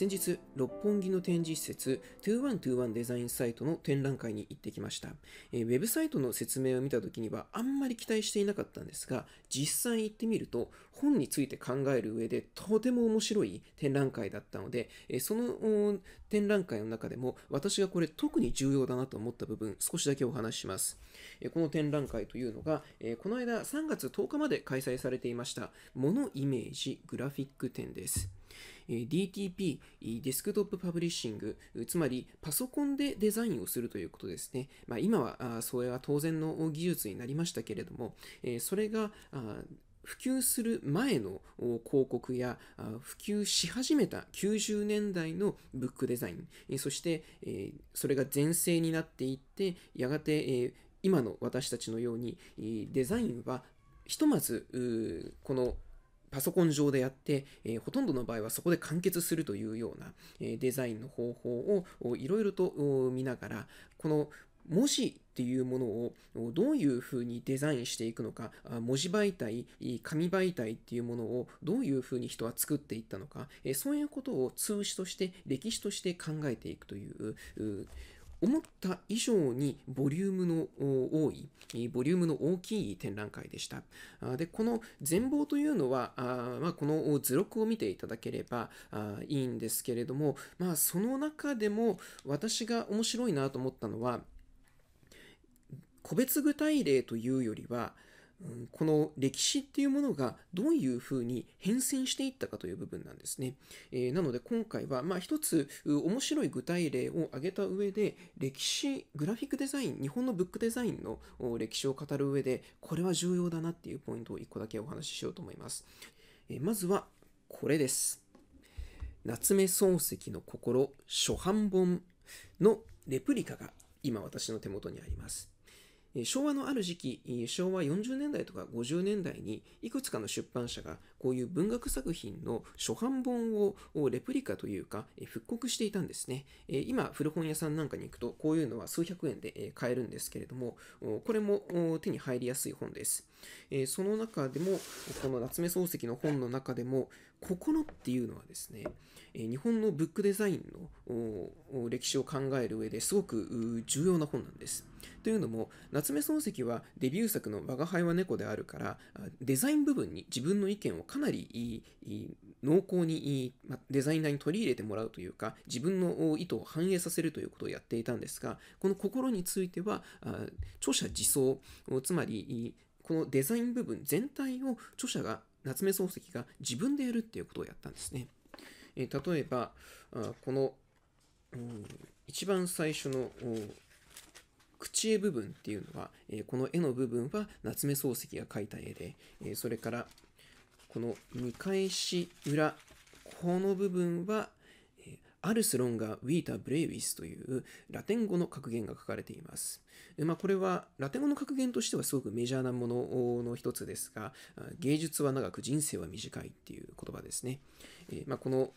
先日、六本木の展示施設2121デザインサイトの展覧会に行ってきました、えー、ウェブサイトの説明を見た時にはあんまり期待していなかったんですが、実際行ってみると本について考える上でとても面白い展覧会だったので、えー、その展覧会の中でも私がこれ特に重要だなと思った部分、少しだけお話します。えー、この展覧会というのが、えこの間3月10日まで開催されていました、モノイメージグラフィック展です。DTP、デスクトップパブリッシング、つまりパソコンでデザインをするということですね。まあ、今はそれは当然の技術になりましたけれども、それが普及する前の広告や普及し始めた90年代のブックデザインそしてそれが全盛になっていってやがて今の私たちのようにデザインはひとまずこのパソコン上でやって、えー、ほとんどの場合はそこで完結するというような、えデザインの方法をいろいろと見ながら、この文字っていうものをどういうふうにデザインしていくのか、文字媒体、紙媒体っていうものをどういうふうに人は作っていったのか、そういうことを通史として、歴史として考えていくという思った以上にボリュームの多い、ボリュームの大きい展覧会でした。で、この全貌というのは、あまあ、この図録を見ていただければいいんですけれども、まあ、その中でも私が面白いなと思ったのは、個別具体例というよりは、この歴史っていうものがどういうふうに変遷していったかという部分なんですね。えなので今回は、まあ、一つ面白い具体例を挙げた上で歴史グラフィックデザイン日本のブックデザインの歴史を語る上でこれは重要だなっていうポイントを1個だけお話ししようと思います。えまずはこれです。夏目漱石の心初版本のレプリカが今私の手元にあります。昭和のある時期、昭和40年代とか50年代にいくつかの出版社がこういう文学作品の初版本をレプリカというか復刻していたんですね。今、古本屋さんなんかに行くとこういうのは数百円で買えるんですけれども、これも手に入りやすい本です。えー、その中でも、この夏目漱石の本の中でも、心っていうのはですね、え日本のブックデザインの歴史を考える上ですごく重要な本なんです。というのも、夏目漱石はデビュー作の我が輩は猫であるから、デザイン部分に自分の意見をかなり濃厚にデザイナーに取り入れてもらうというか、自分の意図を反映させるということをやっていたんですが、この心については、著者自走、つまりこのデザイン部分全体を著者が夏目漱石が自分でやるっていうことをやったんですね。えー、例えばあこの、一番最初の口絵部分っていうのは、えー、この絵の部分は夏目漱石が描いた絵で、えー、それからこの見返し裏この部分はアルスロンガ・ウィータ・ブレイビスというラテン語の格言が書かれています。まあ、これはラテン語の格言としてはすごくメジャーなものの一つですが、芸術は長く人生は短いっていう言葉ですね。えまあ、この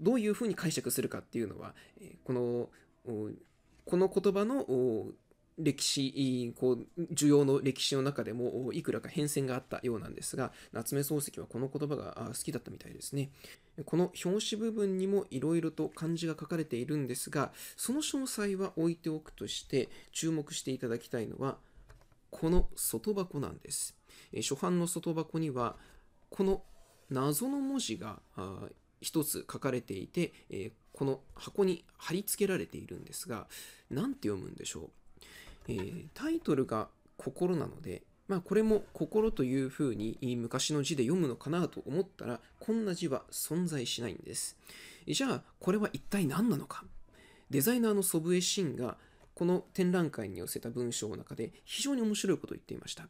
どういうふうに解釈するかっていうのは、このこの言葉の歴史こう需要の歴史の中でもいくらか変遷があったようなんですが夏目漱石はこの言葉が好きだったみたいですねこの表紙部分にもいろいろと漢字が書かれているんですがその詳細は置いておくとして注目していただきたいのはこの外箱なんです初版の外箱にはこの謎の文字が一つ書かれていて、えこの箱に貼り付けられているんですが何て読むんでしょうえー、タイトルが心なので、まあ、これも心というふうに昔の字で読むのかなと思ったら、こんな字は存在しないんです。じゃあ、これは一体何なのかデザイナーの祖父江慎が、この展覧会に寄せた文章の中で非常に面白いことを言っていました。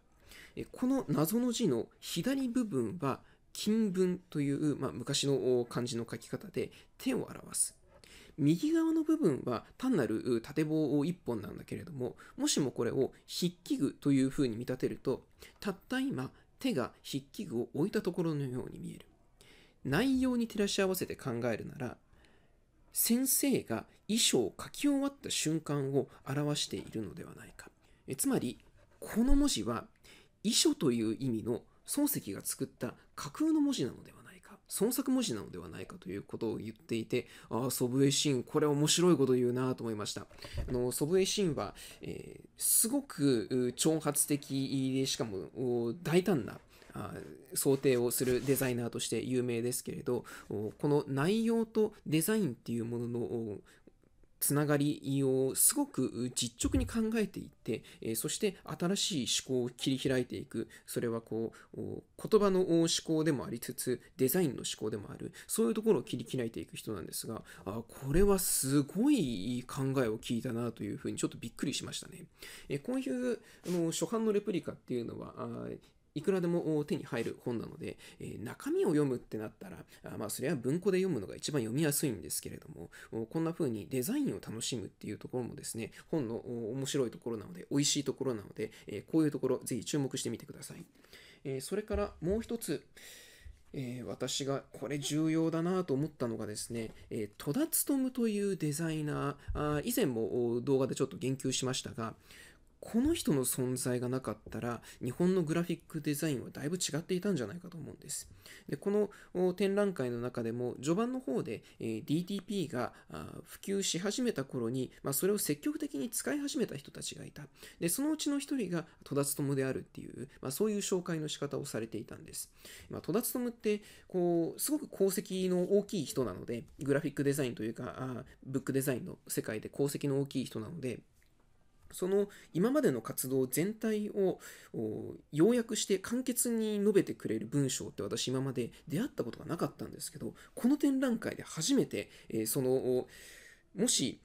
この謎の字の左部分は金文という、まあ、昔の漢字の書き方で手を表す。右側の部分は単なる縦棒を1本なんだけれども、もしもこれを筆記具という風に見立てると、たった今手が筆記具を置いたところのように見える。内容に照らし合わせて考えるなら、先生が衣装を書き終わった瞬間を表しているのではないか。えつまり、この文字は遺書という意味の漱石が作った架空の文字なのでは創作文字なのではないかということを言っていて、ああ、祖父江シーン、これ面白いこと言うなと思いました。あの、祖父江シーンは、えー、すごく挑発的で、しかも大胆な想定をするデザイナーとして有名ですけれどこの内容とデザインっていうもののつながりをすごく実直に考えていって、えそして新しい思考を切り開いていくそれはこう言葉の思考でもありつつデザインの思考でもあるそういうところを切り開いていく人なんですがあこれはすごい考えを聞いたなというふうにちょっとびっくりしましたね。えこういうあの初版のレプリカっていうのはいくらでも手に入る本なので、えー、中身を読むってなったら、あまあ、それは文庫で読むのが一番読みやすいんですけれども、こんな風にデザインを楽しむっていうところもですね、本の面白いところなので、美味しいところなので、えー、こういうところ、ぜひ注目してみてください。えー、それからもう一つ、えー、私がこれ重要だなと思ったのがですね、えー、戸田勤というデザイナー、あ以前も動画でちょっと言及しましたが、この人の存在がなかったら日本のグラフィックデザインはだいぶ違っていたんじゃないかと思うんです。でこの展覧会の中でも序盤の方で DTP が普及し始めた頃に、まあ、それを積極的に使い始めた人たちがいた。でそのうちの一人が戸田勤であるっていう、まあ、そういう紹介の仕方をされていたんです。まあ、戸田勤ってこうすごく功績の大きい人なのでグラフィックデザインというかあブックデザインの世界で功績の大きい人なのでその今までの活動全体を要約して簡潔に述べてくれる文章って私今まで出会ったことがなかったんですけどこの展覧会で初めて、えそのもし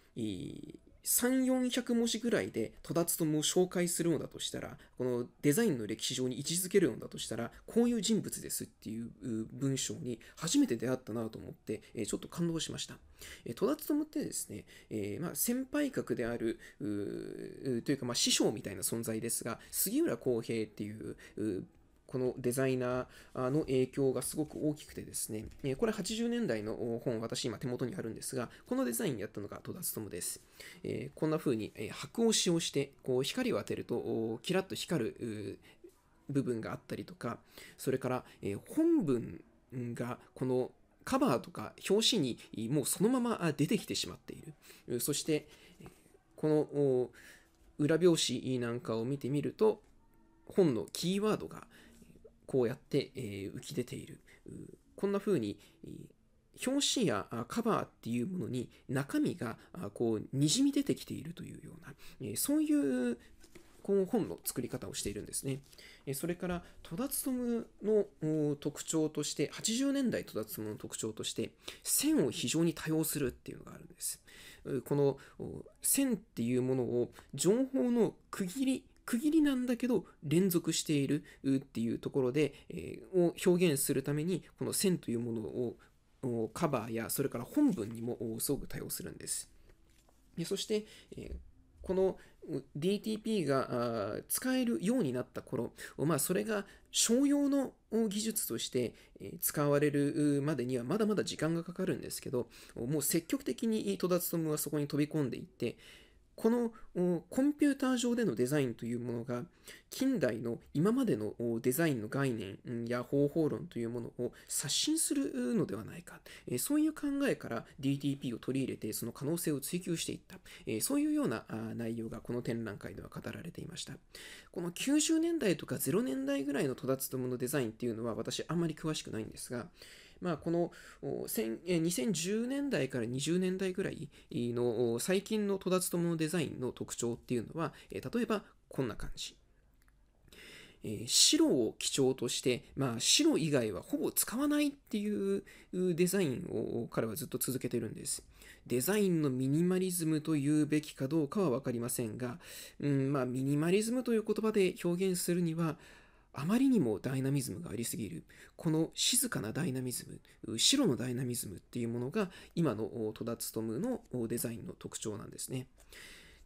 3400文字ぐらいで戸田勤を紹介するのだとしたらこのデザインの歴史上に位置づけるのだとしたらこういう人物ですっていう文章に初めて出会ったなと思ってちょっと感動しました戸田勤ってですね、えー、まあ先輩格であるというかまあ師匠みたいな存在ですが杉浦康平っていうこのデザイナーの影響がすごく大きくてですね、これ80年代の本、私今手元にあるんですが、このデザインやったのが戸田勉です。こんな風に白を使用して、こう光を当てると、キラッと光る部分があったりとか、それから本文がこのカバーとか表紙にもうそのまま出てきてしまっている。そして、この裏表紙なんかを見てみると、本のキーワードがこうやって、えー、浮き出ている。こんな風に、表紙やカバーっていうものに中身がこうにじみ出てきているというような、そういうこの本の作り方をしているんですね。それから、戸田勤の特徴として、80年代戸田勤の特徴として、線を非常に多用するっていうのがあるんです。この線っていうものを情報の区切り区切りなんだけど連続しているっていうところで、えー、を表現するためにこの線というものをカバーやそれから本文にもすごく対応するんです。でそして、えー、この DTP が使えるようになった頃、まあ、それが商用の技術として使われるまでにはまだまだ時間がかかるんですけど、もう積極的に戸田勤はそこに飛び込んでいって、このコンピューター上でのデザインというものが近代の今までのデザインの概念や方法論というものを刷新するのではないかそういう考えから DTP を取り入れてその可能性を追求していったそういうような内容がこの展覧会では語られていましたこの90年代とか0年代ぐらいの戸立ものデザインっていうのは私あんまり詳しくないんですがまあ、この2010年代から20年代ぐらいの最近の戸田勤のデザインの特徴っていうのは、例えばこんな感じ。え白を基調として、まあ、白以外はほぼ使わないっていうデザインを彼はずっと続けてるんです。デザインのミニマリズムというべきかどうかは分かりませんが、うんまあ、ミニマリズムという言葉で表現するには、あまりにもダイナミズムがありすぎるこの静かなダイナミズム白のダイナミズムっていうものが今の戸田勉のデザインの特徴なんですね。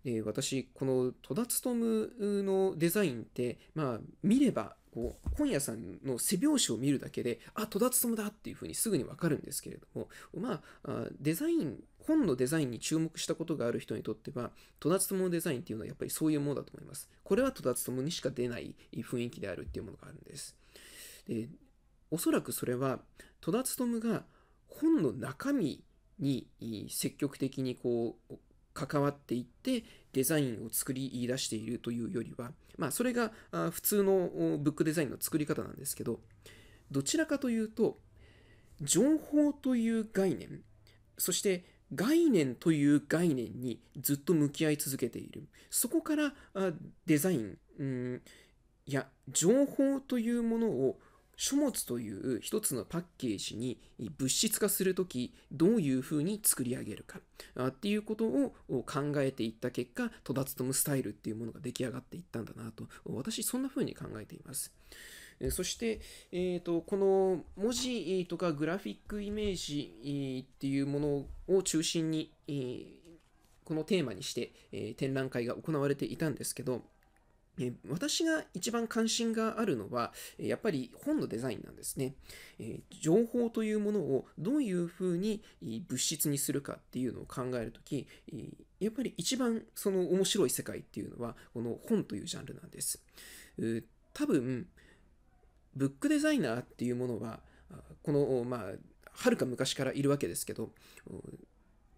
で私この戸田勉のデザインってまあ見ればこう本屋さんの背表紙を見るだけであ戸田勉だっていうふうにすぐに分かるんですけれどもまあデザイン本のデザインに注目したことがある人にとっては、戸田智のデザインっていうのはやっぱりそういうものだと思います。これは戸田智にしか出ない雰囲気であるっていうものがあるんです。でおそらくそれは、戸田智が本の中身に積極的にこう関わっていってデザインを作り出しているというよりは、まあ、それが普通のブックデザインの作り方なんですけどどちらかというと情報という概念そして概念という概念にずっと向き合い続けているそこからデザイン、うん、いや情報というものを書物という一つのパッケージに物質化するときどういうふうに作り上げるかっていうことを考えていった結果戸田ム・スタイルっていうものが出来上がっていったんだなと私そんなふうに考えています。えそして、えーと、この文字とかグラフィックイメージ、っていうものを中心に、えこのテーマにして、え展覧会が行われていたんですけど、え私が一番関心があるのは、やっぱり本のデザインなんですね。え情報というものをどういうふうに物質にするかっていうのを考えるとき、やっぱり一番その面白い世界っていうのは、この本というジャンルなんです。多分、ブックデザイナーっていうものはこのまあはるか昔からいるわけですけど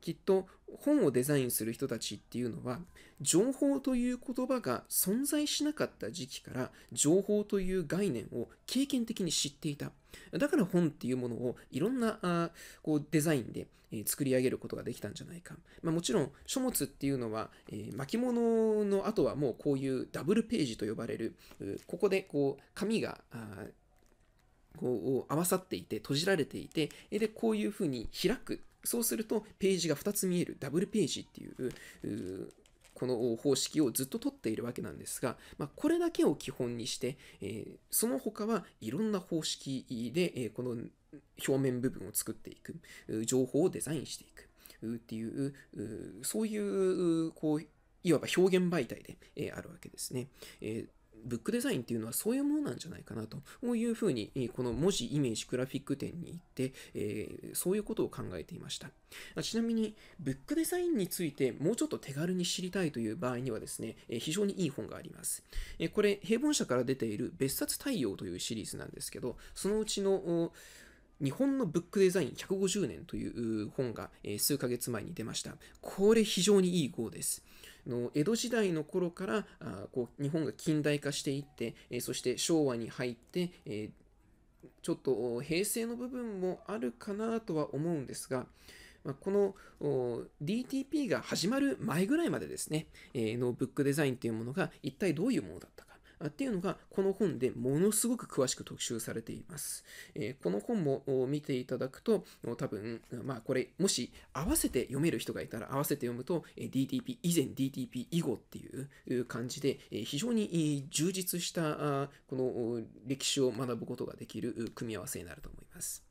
きっと本をデザインする人たちっていうのは情報という言葉が存在しなかった時期から情報という概念を経験的に知っていただから本っていうものをいろんなあこうデザインで、作り上げることができたんじゃないか、まあ、もちろん書物っていうのは、えー、巻物の後はもうこういうダブルページと呼ばれるここでこう紙がこう合わさっていて閉じられていてでこういうふうに開くそうすると、ページが2つ見える、ダブルページっていううこの方式をずっと取っているわけなんですが、まあ、これだけを基本にして、えー、その他はいろんな方式で、えー、この表面部分を作っていく、情報をデザインしていくっていう、そういう、こう、いわば表現媒体で、えー、あるわけですね。えーブックデザインっていうのはそういうものなんじゃないかなというふうに、この文字、イメージ、グラフィック展に行って、えそういうことを考えていました。ちなみに、ブックデザインについてもうちょっと手軽に知りたいという場合にはですね、非常にいい本があります。これ、平凡社から出ている別冊対応というシリーズなんですけど、そのうちの日本のブックデザイン150年という本が数ヶ月前に出ました。これ非常にいい号です。の江戸時代の頃からあこう日本が近代化していって、えそして昭和に入って、えちょっと平成の部分もあるかなとは思うんですが、まこの DTP が始まる前ぐらいまでですね、えのブックデザインというものが一体どういうものだったか。っていうのがこの本でものすごく詳しく特集されています。えー、この本も見ていただくと多分、まあこれもし合わせて読める人がいたら合わせて読むと DTP 以前 DTP 以後っていう感じで非常に充実したこの歴史を学ぶことができる組み合わせになると思います。